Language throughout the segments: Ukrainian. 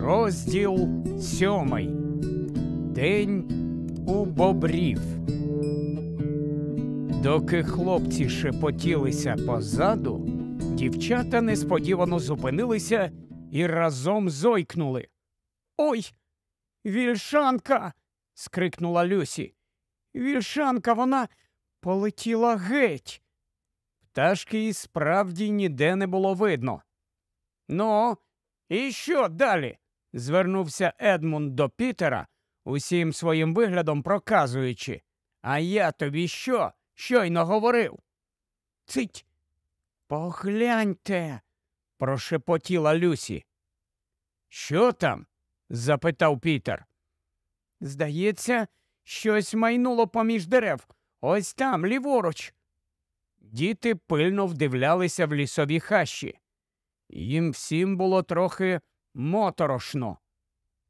Розділ сьомий. День у бобрів. Доки хлопці шепотілися позаду, дівчата несподівано зупинилися і разом зойкнули. Ой, вільшанка. скрикнула Люсі. Вільшанка вона полетіла геть. Пташки і справді ніде не було видно. Ну, і що далі? звернувся Едмунд до Пітера, усім своїм виглядом проказуючи. А я тобі що? Щойно говорив? Цить. Погляньте. прошепотіла Люсі. Що там? запитав Пітер. Здається, щось майнуло поміж дерев. Ось там, ліворуч. Діти пильно вдивлялися в лісові хащі. Їм всім було трохи моторошно.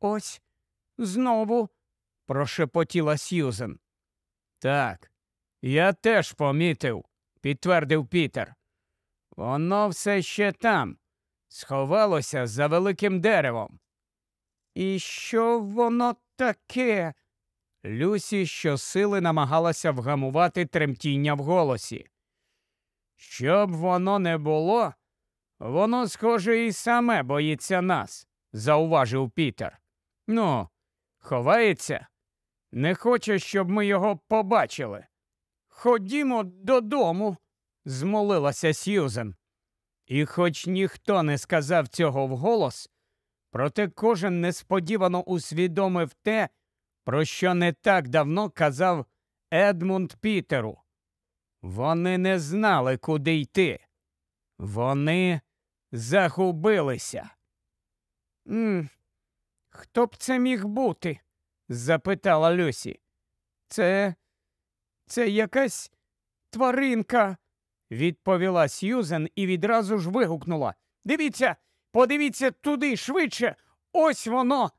Ось знову, прошепотіла Сьюзен. Так, я теж помітив, підтвердив Пітер. Воно все ще там, сховалося за великим деревом. І що воно таке? Люсі щосили намагалася вгамувати тремтіння в голосі. Щоб воно не було, Воно, схоже, і саме боїться нас, зауважив Пітер. Ну, ховається, не хоче, щоб ми його побачили. Ходімо додому, змолилася Сьюзен. І хоч ніхто не сказав цього вголос, проте кожен несподівано усвідомив те, про що не так давно казав Едмунд Пітеру. Вони не знали, куди йти. Вони Загубилися. «М Хто б це міг бути? запитала Люсі. Це це якась тваринка, відповіла Сьюзен і відразу ж вигукнула. Дивіться, подивіться туди швидше. Ось воно.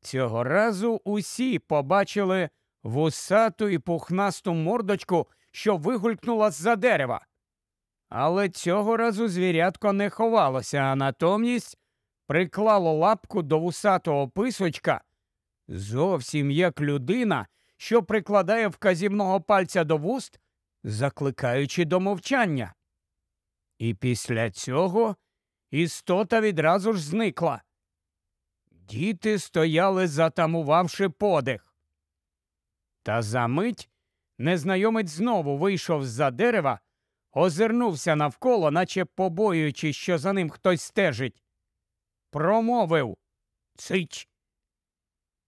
Цього разу усі побачили вусату і пухнасту мордочку, що вигулькнула з за дерева. Але цього разу звірятко не ховалося, а натомість приклало лапку до вусатого писочка зовсім як людина, що прикладає вказівного пальця до вуст, закликаючи до мовчання. І після цього істота відразу ж зникла. Діти стояли, затамувавши подих. Та за мить незнайомець знову вийшов з за дерева озирнувся навколо, наче побоюючись, що за ним хтось стежить. Промовив Цич.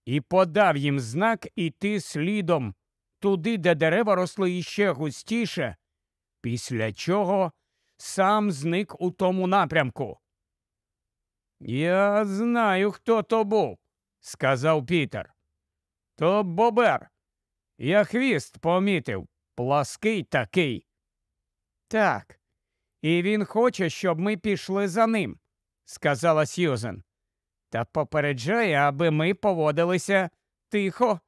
І подав їм знак іти слідом, туди, де дерева росли іще густіше, після чого сам зник у тому напрямку. Я знаю, хто то був, сказав Пітер. То бобер. Я хвіст помітив, плаский такий. Так. І він хоче, щоб ми пішли за ним, сказала Сьюзен. Та попереджає, аби ми поводилися тихо.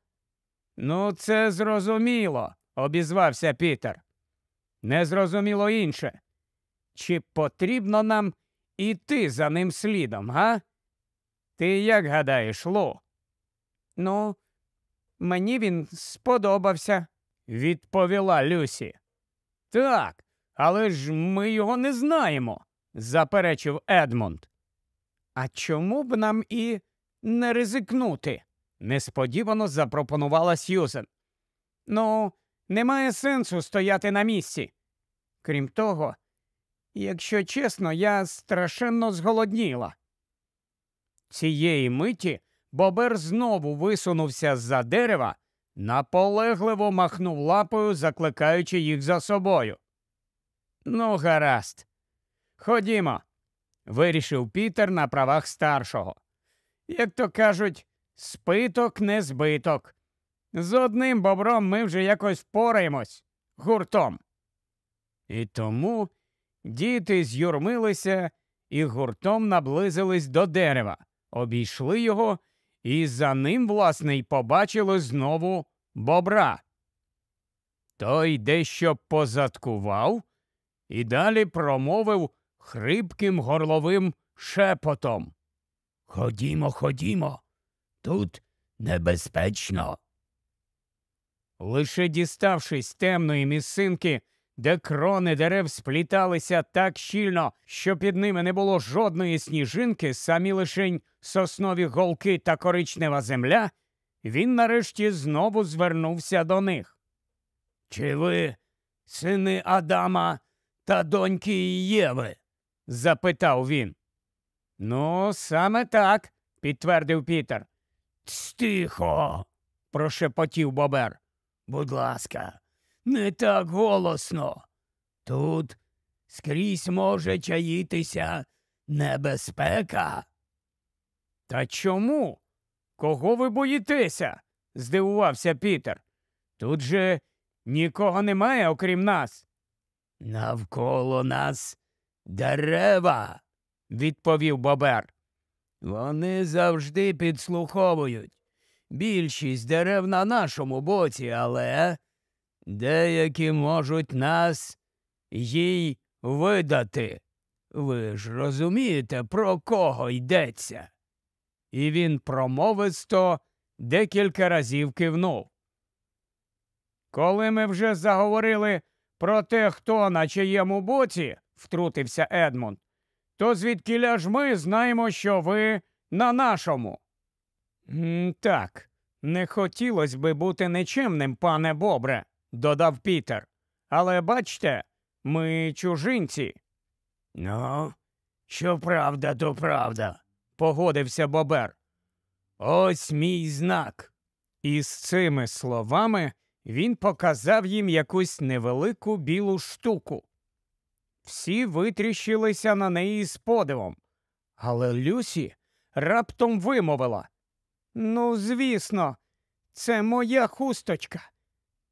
Ну, це зрозуміло, обізвався Пітер. Незрозуміло інше. Чи потрібно нам іти за ним слідом, га? Ти як гадаєш, Лу? Ну, мені він сподобався, відповіла Люсі. Так, але ж ми його не знаємо, заперечив Едмонд. А чому б нам і не ризикнути? несподівано запропонувала Сьюзен. Ну, немає сенсу стояти на місці. Крім того, якщо чесно, я страшенно зголодніла. Цієї миті бобер знову висунувся з за дерева, наполегливо махнув лапою, закликаючи їх за собою. Ну, гаразд. Ходімо, вирішив Пітер на правах старшого. Як то кажуть, спиток не збиток. З одним бобром ми вже якось впораємось гуртом. І тому діти з'юрмилися і гуртом наблизились до дерева, обійшли його, і за ним, власне, й побачили знову бобра. Той дещо позадкував і далі промовив хрипким горловим шепотом. Ходімо, ходімо, тут небезпечно. Лише діставшись темної місцинки, де крони дерев спліталися так щільно, що під ними не було жодної сніжинки, самі лишень соснові голки та коричнева земля, він нарешті знову звернувся до них. Чи ви, сини Адама, та доньки Єви? запитав він. Ну, саме так, підтвердив Пітер. Стихо, прошепотів бобер. Будь ласка, не так голосно. Тут скрізь може чаїтися небезпека. Та чому? Кого ви боїтеся? здивувався Пітер. Тут же нікого немає, окрім нас. Навколо нас дерева, відповів Бобер. Вони завжди підслуховують. Більшість дерев на нашому боці, але деякі можуть нас їй видати. Ви ж розумієте, про кого йдеться? І він промовисто декілька разів кивнув. Коли ми вже заговорили про те, хто на чиєму боці, втрутився Едмунд, то звідкіля ж ми знаємо, що ви на нашому. так, не хотілося би бути нечимним, пане Бобре, додав Пітер. Але бачте, ми чужинці. Ну, що правда, то правда, погодився Бобер. Ось мій знак. І з цими словами він показав їм якусь невелику білу штуку. Всі витріщилися на неї з подивом, але Люсі раптом вимовила Ну, звісно, це моя хусточка,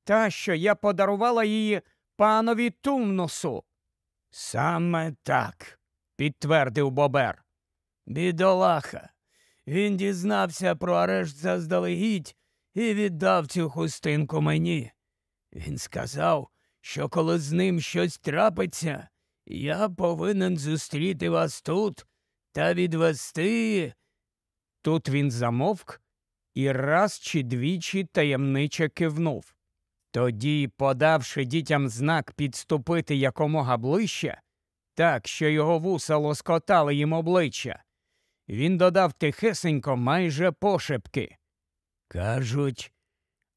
та, що я подарувала її панові Тумнусу. Саме так, підтвердив Бобер. Бідолаха. Він дізнався про арешт заздалегідь і віддав цю хустинку мені. Він сказав, що коли з ним щось трапиться, я повинен зустріти вас тут та відвести. Тут він замовк і раз чи двічі таємниче кивнув. Тоді, подавши дітям знак підступити якомога ближче, так що його вуса лоскотали їм обличчя, він додав тихесенько майже пошепки. Кажуть,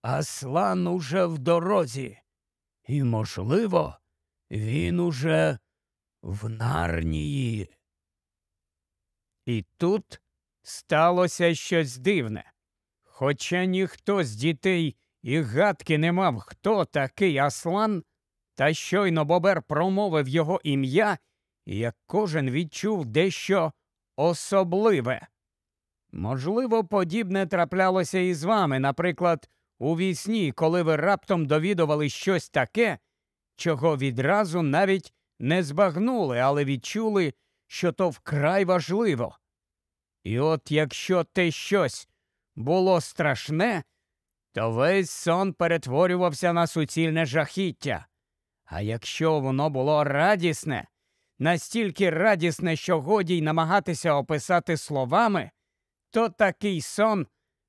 Аслан уже в дорозі, і, можливо, він уже в нарнії. І тут сталося щось дивне. Хоча ніхто з дітей і гадки не мав, хто такий Аслан, та щойно Бобер промовив його ім'я, як кожен відчув дещо особливе. Можливо, подібне траплялося і з вами, наприклад, у вісні, коли ви раптом довідували щось таке, чого відразу навіть не збагнули, але відчули, що то вкрай важливо. І от якщо те щось було страшне, то весь сон перетворювався на суцільне жахіття. А якщо воно було радісне, настільки радісне, що годі й намагатися описати словами, то такий сон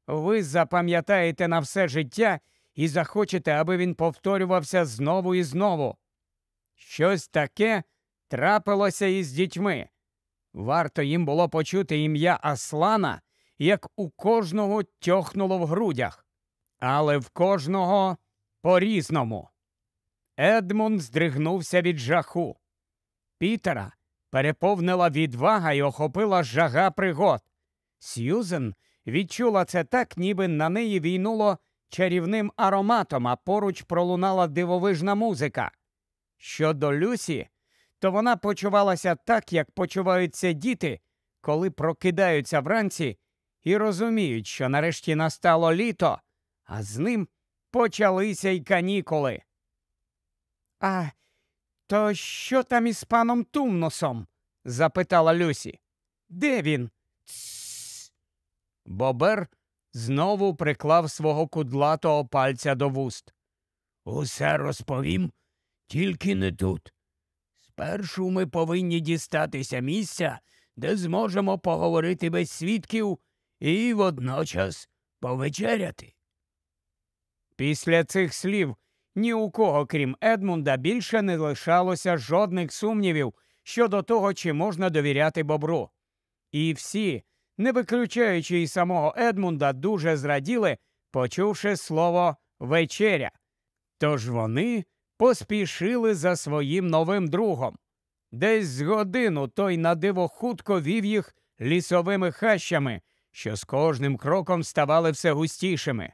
ви запам'ятаєте на все життя і захочете, аби він повторювався знову і знову. Щось таке трапилося із дітьми. Варто їм було почути ім'я Аслана, як у кожного тьохнуло в грудях, але в кожного по різному. Едмунд здригнувся від жаху. Пітера переповнила відвага і охопила жага пригод. Сьюзен відчула це так, ніби на неї війнуло чарівним ароматом, а поруч пролунала дивовижна музика. Щодо Люсі, то вона почувалася так, як почуваються діти, коли прокидаються вранці і розуміють, що нарешті настало літо, а з ним почалися й канікули. А то що там із паном Тумносом? запитала Люсі. Де він? Бобер знову приклав свого кудлатого пальця до вуст. Усе розповім, тільки не тут. Спершу ми повинні дістатися місця, де зможемо поговорити без свідків і водночас повечеряти. Після цих слів ні у кого, крім Едмунда, більше не лишалося жодних сумнівів щодо того, чи можна довіряти бобру. І всі, не виключаючи й самого Едмунда, дуже зраділи, почувши слово вечеря. Тож вони поспішили за своїм новим другом. Десь з годину той надиво хутко вів їх лісовими хащами, що з кожним кроком ставали все густішими.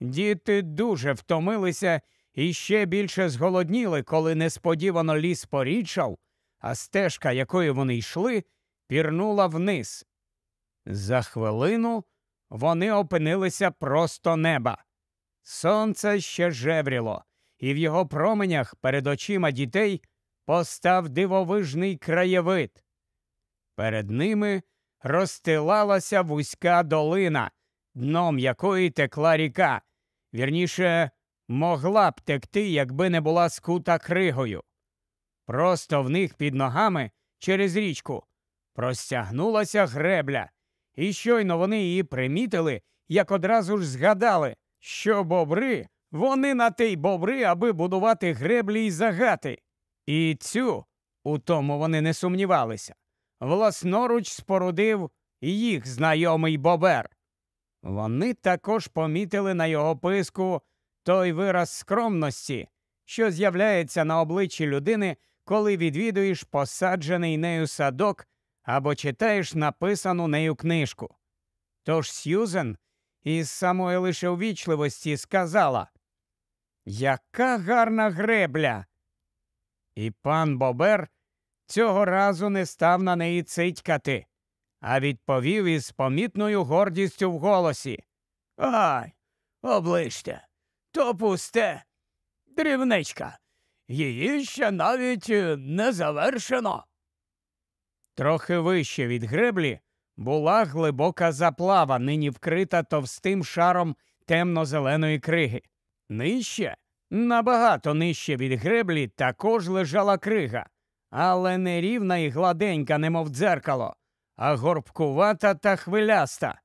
Діти дуже втомилися і ще більше зголодніли, коли несподівано ліс порічав, а стежка, якою вони йшли, пірнула вниз, за хвилину вони опинилися просто неба. Сонце ще жевріло, і в його променях перед очима дітей постав дивовижний краєвид. Перед ними розстилалася вузька долина, дном якої текла ріка. Вірніше, могла б текти, якби не була скута кригою. Просто в них під ногами через річку простягнулася гребля, і щойно вони її примітили, як одразу ж згадали, що бобри вони на тей бобри, аби будувати греблі й загати. І цю, у тому вони не сумнівалися, власноруч спорудив їх знайомий бобер. Вони також помітили на його писку той вираз скромності, що з'являється на обличчі людини, коли відвідуєш посаджений нею садок або читаєш написану нею книжку. Тож Сьюзен із самої лише увічливості сказала Яка гарна гребля! І пан Бобер цього разу не став на неї цитькати, а відповів із помітною гордістю в голосі. Ай, обличте, то пусте, дрібничка. Її ще навіть е, не завершено. Трохи вище від греблі була глибока заплава, нині вкрита товстим шаром темно-зеленої криги. Нижче, набагато нижче від греблі, також лежала крига, але не рівна і гладенька, немов дзеркало, а горбкувата та хвиляста,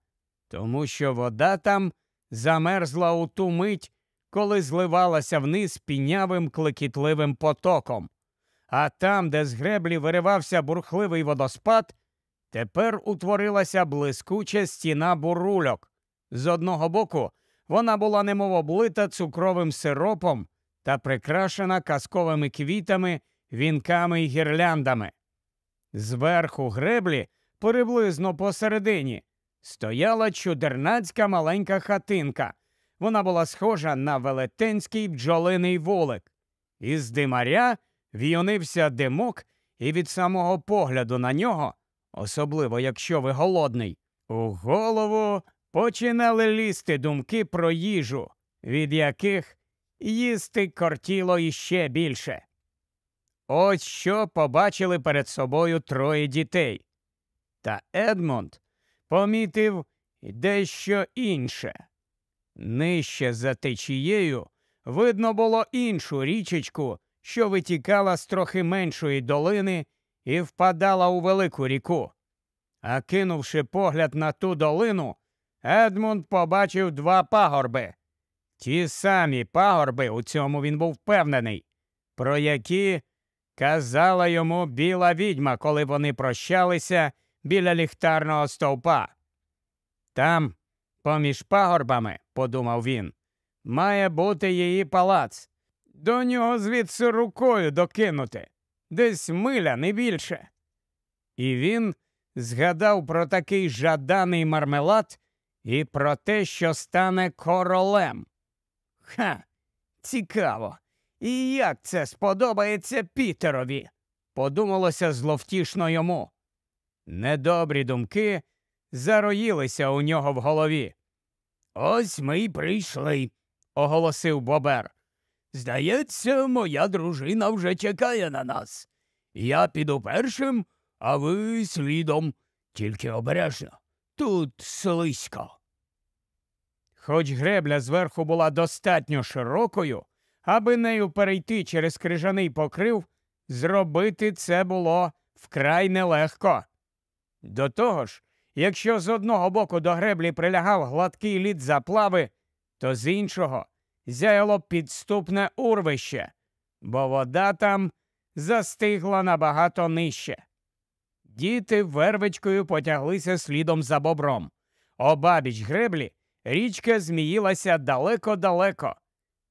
тому що вода там замерзла у ту мить, коли зливалася вниз пінявим клекітливим потоком а там, де з греблі виривався бурхливий водоспад, тепер утворилася блискуча стіна бурульок. З одного боку вона була немов облита цукровим сиропом та прикрашена казковими квітами, вінками й гірляндами. Зверху греблі, приблизно посередині, стояла чудернацька маленька хатинка. Вона була схожа на велетенський бджолиний волик. Із димаря Віонився димок, і від самого погляду на нього, особливо якщо ви голодний, у голову починали лізти думки про їжу, від яких їсти кортіло іще більше. Ось що побачили перед собою троє дітей. Та Едмонд помітив дещо інше. Нижче за течією видно було іншу річечку що витікала з трохи меншої долини і впадала у велику ріку. А кинувши погляд на ту долину, Едмунд побачив два пагорби. Ті самі пагорби, у цьому він був впевнений, про які казала йому біла відьма, коли вони прощалися біля ліхтарного стовпа. Там, поміж пагорбами, подумав він, має бути її палац. До нього звідси рукою докинути, десь миля не більше. І він згадав про такий жаданий мармелад і про те, що стане королем. Ха, цікаво. І як це сподобається Пітерові? подумалося зловтішно йому. Недобрі думки зароїлися у нього в голові. Ось ми й прийшли, оголосив Бобер. Здається, моя дружина вже чекає на нас. Я піду першим, а ви слідом, тільки обережно. Тут слизько. Хоч гребля зверху була достатньо широкою, аби нею перейти через крижаний покрив, зробити це було вкрай нелегко. До того ж, якщо з одного боку до греблі прилягав гладкий лід заплави, то з іншого зяяло підступне урвище, бо вода там застигла набагато нижче. Діти вервичкою потяглися слідом за бобром. Обабіч греблі річка зміїлася далеко-далеко.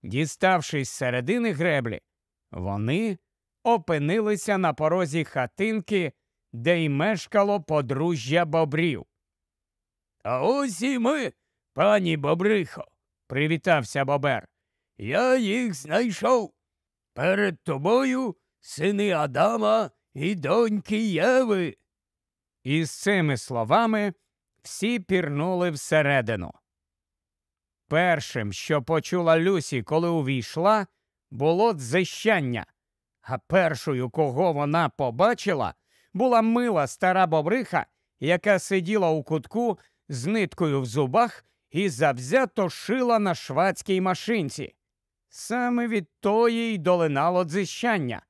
Діставшись середини греблі, вони опинилися на порозі хатинки, де й мешкало подружжя бобрів. А ось і ми, пані Бобрихо, привітався бобер. Я їх знайшов. Перед тобою сини Адама і доньки Єви. І з цими словами всі пірнули всередину. Першим, що почула Люсі, коли увійшла, було дзищання, а першою, кого вона побачила, була мила стара бобриха, яка сиділа у кутку з ниткою в зубах і завзято шила на швацькій машинці. Саме від тої й долинало дзищання.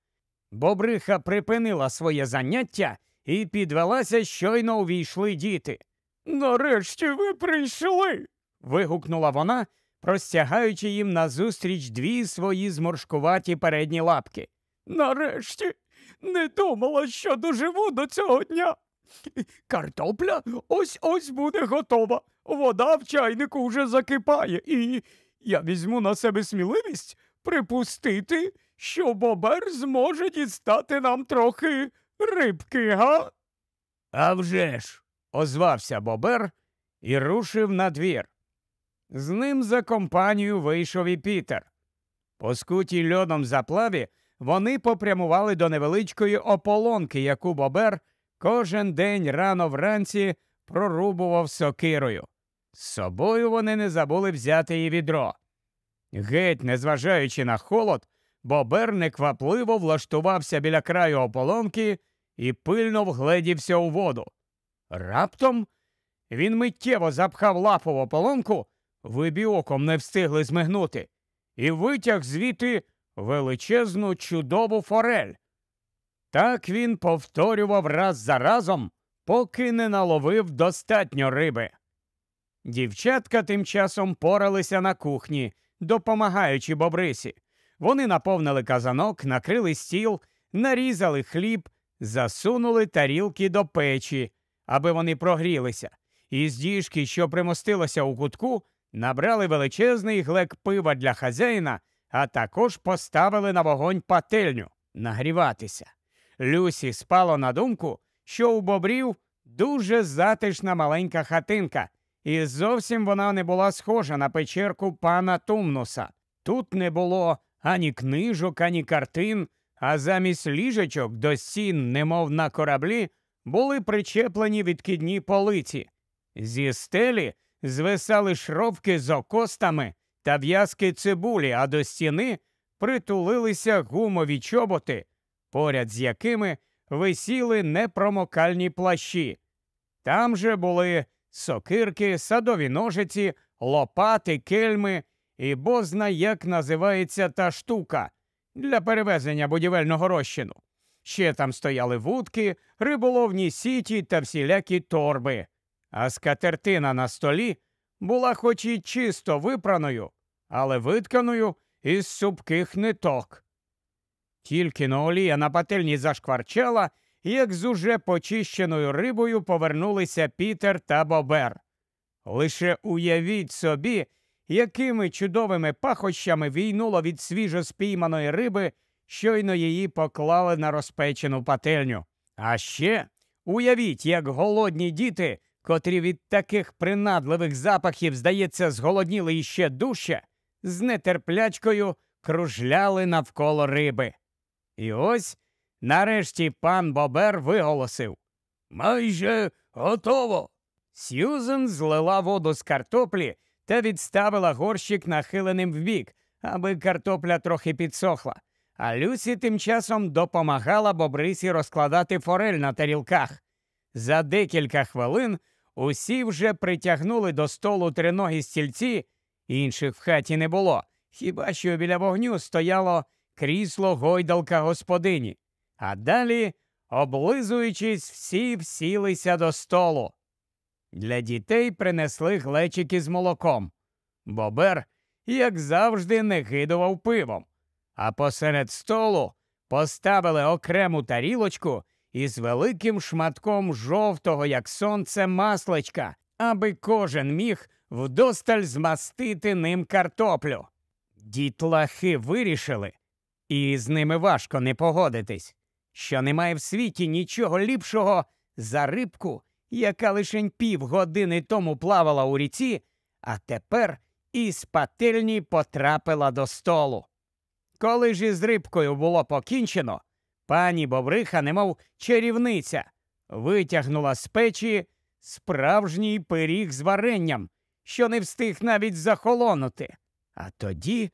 Бобриха припинила своє заняття і підвелася, щойно увійшли діти. Нарешті ви прийшли. вигукнула вона, простягаючи їм назустріч дві свої зморшкуваті передні лапки. Нарешті не думала, що доживу до цього дня. Картопля ось ось буде готова. Вода в чайнику вже закипає, і я візьму на себе сміливість припустити, що бобер зможе дістати нам трохи рибки, га? «А вже ж!» – озвався бобер і рушив на двір. З ним за компанію вийшов і Пітер. По скутій льодом заплаві вони попрямували до невеличкої ополонки, яку бобер. Кожен день рано вранці прорубував сокирою. З собою вони не забули взяти і відро. Геть, незважаючи на холод, бобер неквапливо влаштувався біля краю ополонки і пильно вгледівся у воду. Раптом він миттєво запхав лапу в ополонку, ви оком не встигли змигнути, і витяг звідти величезну чудову форель. Так він повторював раз за разом, поки не наловив достатньо риби. Дівчатка тим часом поралися на кухні, допомагаючи бобрисі. Вони наповнили казанок, накрили стіл, нарізали хліб, засунули тарілки до печі, аби вони прогрілися. Із діжки, що примостилося у кутку, набрали величезний глек пива для хазяїна, а також поставили на вогонь пательню нагріватися. Люсі спало на думку, що у бобрів дуже затишна маленька хатинка, і зовсім вона не була схожа на печерку пана Тумнуса. Тут не було ані книжок, ані картин, а замість ліжечок до стін, немов на кораблі, були причеплені відкидні полиці. Зі стелі звисали шровки з окостами та в'язки цибулі, а до стіни притулилися гумові чоботи поряд з якими висіли непромокальні плащі. Там же були сокирки, садові ножиці, лопати, кельми і бозна, як називається та штука для перевезення будівельного розчину. Ще там стояли вудки, риболовні сіті та всілякі торби, а скатертина на столі була хоч і чисто випраною, але витканою із супких ниток. Тільки но олія на пательні зашкварчала, як з уже почищеною рибою повернулися Пітер та Бобер. Лише уявіть собі, якими чудовими пахощами війнуло від свіжо спійманої риби, щойно її поклали на розпечену пательню. А ще уявіть, як голодні діти, котрі від таких принадливих запахів, здається, зголодніли іще дужче, з нетерплячкою кружляли навколо риби. І ось нарешті пан Бобер виголосив Майже готово. Сьюзен злила воду з картоплі та відставила горщик нахиленим вбік, аби картопля трохи підсохла. А Люсі тим часом допомагала бобрисі розкладати форель на тарілках. За декілька хвилин усі вже притягнули до столу триногі стільці, інших в хаті не було, хіба що біля вогню стояло крісло гойдалка господині, а далі, облизуючись, всі всілися до столу. Для дітей принесли глечики з молоком. Бобер, як завжди, не гидував пивом, а посеред столу поставили окрему тарілочку із великим шматком жовтого, як сонце, маслечка, аби кожен міг вдосталь змастити ним картоплю. Дітлахи вирішили, і з ними важко не погодитись, що немає в світі нічого ліпшого за рибку, яка лише півгодини тому плавала у ріці, а тепер із пательні потрапила до столу. Коли ж із рибкою було покінчено, пані Бовриха, немов чарівниця, витягнула з печі справжній пиріг з варенням, що не встиг навіть захолонути. А тоді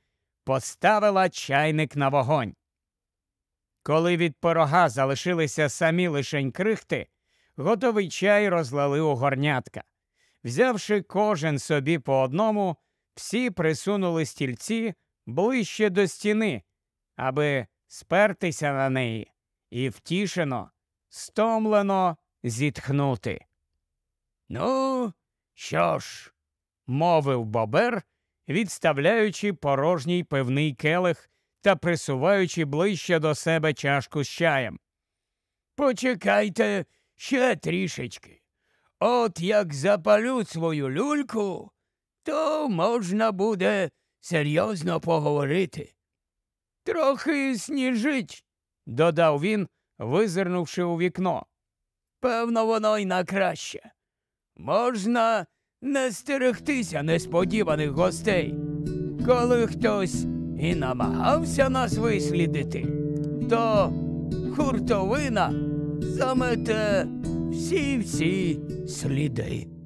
поставила чайник на вогонь. Коли від порога залишилися самі лишень крихти, готовий чай розлили у горнятка. Взявши кожен собі по одному, всі присунули стільці ближче до стіни, аби спертися на неї і втішено, стомлено зітхнути. Ну, що ж, мовив бобер, відставляючи порожній пивний келих та присуваючи ближче до себе чашку з чаєм. Почекайте ще трішечки. От як запалю свою люльку, то можна буде серйозно поговорити. Трохи сніжить, додав він, визирнувши у вікно. Певно, воно й на краще. Можна не стерегтися несподіваних гостей, коли хтось і намагався нас вислідити, то хуртовина замете всі всі сліди.